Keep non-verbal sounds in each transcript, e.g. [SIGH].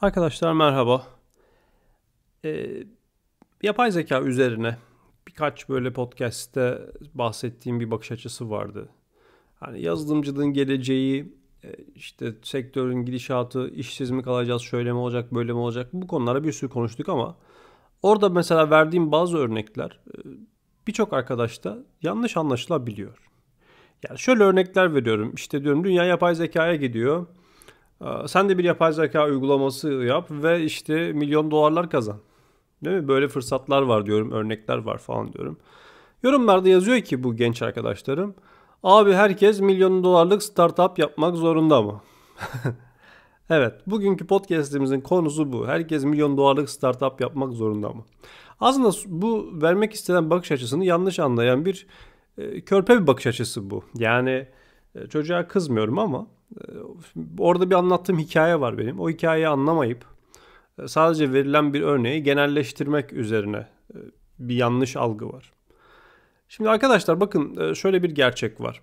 Arkadaşlar merhaba. Ee, yapay zeka üzerine birkaç böyle podcast'te bahsettiğim bir bakış açısı vardı. Hani yazılımcılığın geleceği, e, işte sektörün gidişatı, işsiz mi kalacağız, şöyle mi olacak, böyle mi olacak bu konulara bir sürü konuştuk ama orada mesela verdiğim bazı örnekler e, birçok arkadaşta yanlış anlaşılabiliyor. Yani şöyle örnekler veriyorum. İşte diyorum dünya yapay zekaya gidiyor ee, sen de bir yapay zeka uygulaması yap ve işte milyon dolarlar kazan. Değil mi? Böyle fırsatlar var diyorum, örnekler var falan diyorum. Yorumlarda yazıyor ki bu genç arkadaşlarım. Abi herkes milyon dolarlık startup yapmak zorunda mı? [LAUGHS] evet, bugünkü podcast'imizin konusu bu. Herkes milyon dolarlık startup yapmak zorunda mı? Aslında bu vermek istenen bakış açısını yanlış anlayan bir e, körpe bir bakış açısı bu. Yani e, çocuğa kızmıyorum ama ee, orada bir anlattığım hikaye var benim. O hikayeyi anlamayıp e, sadece verilen bir örneği genelleştirmek üzerine e, bir yanlış algı var. Şimdi arkadaşlar bakın e, şöyle bir gerçek var.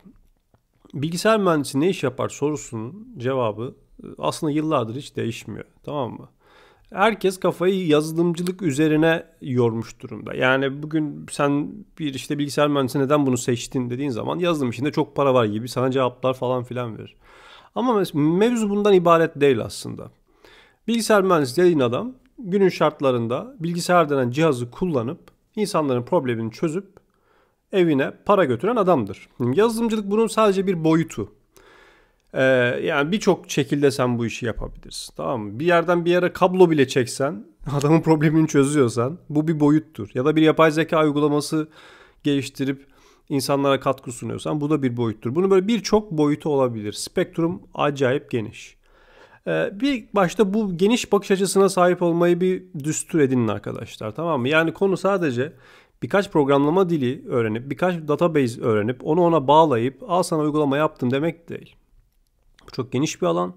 Bilgisayar mühendisi ne iş yapar sorusunun cevabı aslında yıllardır hiç değişmiyor. Tamam mı? Herkes kafayı yazılımcılık üzerine yormuş durumda. Yani bugün sen bir işte bilgisayar mühendisi neden bunu seçtin dediğin zaman yazılım işinde çok para var gibi sana cevaplar falan filan verir. Ama mevzu bundan ibaret değil aslında. Bilgisayar mühendisi dediğin adam günün şartlarında bilgisayar denen cihazı kullanıp insanların problemini çözüp evine para götüren adamdır. Yazılımcılık bunun sadece bir boyutu. Ee, yani birçok şekilde sen bu işi yapabilirsin. Tamam mı? Bir yerden bir yere kablo bile çeksen [LAUGHS] adamın problemini çözüyorsan bu bir boyuttur. Ya da bir yapay zeka uygulaması geliştirip insanlara katkı sunuyorsan bu da bir boyuttur. Bunu böyle birçok boyutu olabilir. Spektrum acayip geniş. Ee, bir başta bu geniş bakış açısına sahip olmayı bir düstur edinin arkadaşlar tamam mı? Yani konu sadece birkaç programlama dili öğrenip birkaç database öğrenip onu ona bağlayıp al sana uygulama yaptım demek değil. Bu çok geniş bir alan.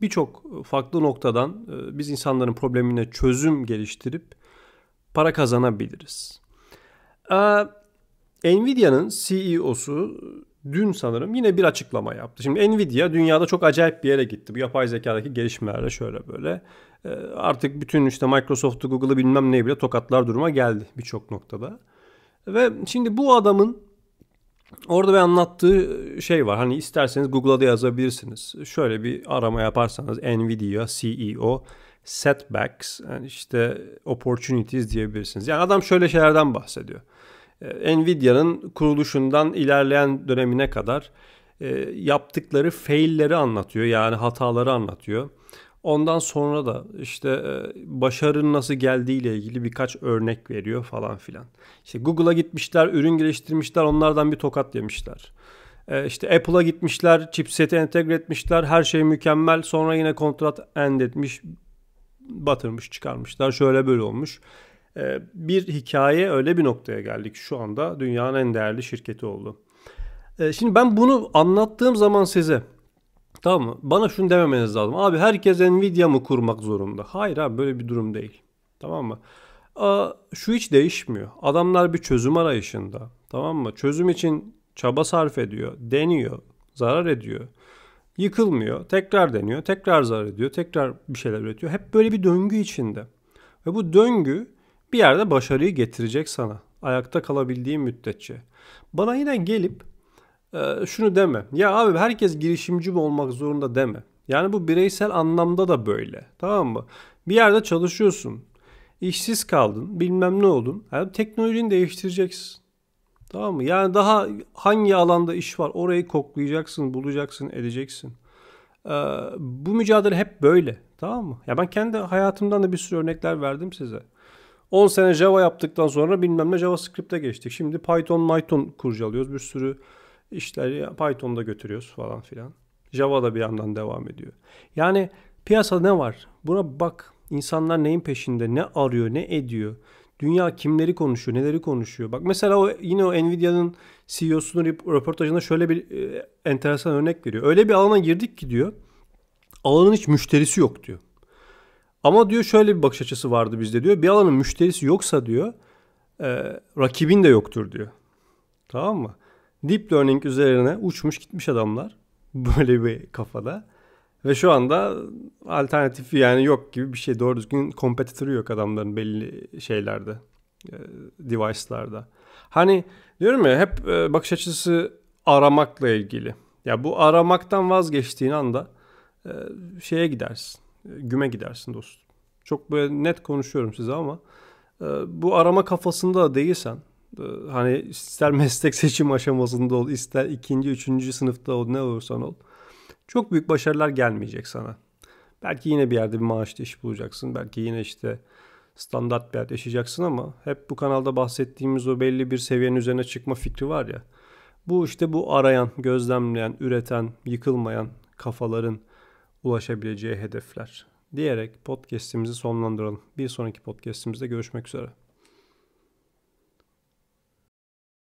Birçok farklı noktadan e, biz insanların problemine çözüm geliştirip para kazanabiliriz. Ee, Nvidia'nın CEO'su dün sanırım yine bir açıklama yaptı. Şimdi Nvidia dünyada çok acayip bir yere gitti. Bu yapay zekadaki gelişmelerle şöyle böyle. Ee, artık bütün işte Microsoft'u, Google'ı bilmem ne bile tokatlar duruma geldi birçok noktada. Ve şimdi bu adamın orada bir anlattığı şey var. Hani isterseniz Google'a da yazabilirsiniz. Şöyle bir arama yaparsanız Nvidia CEO setbacks yani işte opportunities diyebilirsiniz. Yani adam şöyle şeylerden bahsediyor. Ee, Nvidia'nın kuruluşundan ilerleyen dönemine kadar e, yaptıkları failleri anlatıyor. Yani hataları anlatıyor. Ondan sonra da işte e, başarının nasıl geldiği ile ilgili birkaç örnek veriyor falan filan. İşte Google'a gitmişler, ürün geliştirmişler, onlardan bir tokat yemişler. E, işte Apple'a gitmişler, chipseti entegre etmişler, her şey mükemmel. Sonra yine kontrat end etmiş, batırmış, çıkarmışlar. Şöyle böyle olmuş. Ee, bir hikaye öyle bir noktaya geldik. Şu anda dünyanın en değerli şirketi oldu. Ee, şimdi ben bunu anlattığım zaman size tamam mı? Bana şunu dememeniz lazım. Abi herkes Nvidia mı kurmak zorunda? Hayır abi böyle bir durum değil. Tamam mı? şu hiç değişmiyor. Adamlar bir çözüm arayışında. Tamam mı? Çözüm için çaba sarf ediyor. Deniyor. Zarar ediyor. Yıkılmıyor. Tekrar deniyor. Tekrar zarar ediyor. Tekrar bir şeyler üretiyor. Hep böyle bir döngü içinde. Ve bu döngü bir yerde başarıyı getirecek sana. Ayakta kalabildiğin müddetçe. Bana yine gelip e, şunu deme. Ya abi herkes girişimci mi olmak zorunda deme. Yani bu bireysel anlamda da böyle. Tamam mı? Bir yerde çalışıyorsun. İşsiz kaldın. Bilmem ne oldun. Yani teknolojini değiştireceksin. Tamam mı? Yani daha hangi alanda iş var orayı koklayacaksın, bulacaksın, edeceksin. Ee, bu mücadele hep böyle. Tamam mı? Ya ben kendi hayatımdan da bir sürü örnekler verdim size. 10 sene Java yaptıktan sonra bilmem ne JavaScript'e geçtik. Şimdi Python, Python kurcalıyoruz. Bir sürü işleri Python'da götürüyoruz falan filan. Java da bir yandan devam ediyor. Yani piyasada ne var? Buna bak. İnsanlar neyin peşinde, ne arıyor, ne ediyor? Dünya kimleri konuşuyor, neleri konuşuyor? Bak mesela o yine o Nvidia'nın CEO'sunun röportajında şöyle bir e, enteresan örnek veriyor. Öyle bir alana girdik ki diyor. Alanın hiç müşterisi yok diyor. Ama diyor şöyle bir bakış açısı vardı bizde diyor. Bir alanın müşterisi yoksa diyor e, rakibin de yoktur diyor. Tamam mı? Deep learning üzerine uçmuş gitmiş adamlar. [LAUGHS] Böyle bir kafada. Ve şu anda alternatifi yani yok gibi bir şey. Doğru düzgün kompetitörü yok adamların belli şeylerde. E, device'larda. Hani diyorum ya hep e, bakış açısı aramakla ilgili. Ya bu aramaktan vazgeçtiğin anda e, şeye gidersin güme gidersin dostum. Çok böyle net konuşuyorum size ama e, bu arama kafasında değilsen e, hani ister meslek seçim aşamasında ol ister ikinci üçüncü sınıfta ol ne olursan ol çok büyük başarılar gelmeyecek sana. Belki yine bir yerde bir maaşlı iş bulacaksın. Belki yine işte standart bir hayat yaşayacaksın ama hep bu kanalda bahsettiğimiz o belli bir seviyenin üzerine çıkma fikri var ya. Bu işte bu arayan, gözlemleyen, üreten, yıkılmayan kafaların ulaşabileceği hedefler diyerek podcast'imizi sonlandıralım. Bir sonraki podcast'imizde görüşmek üzere.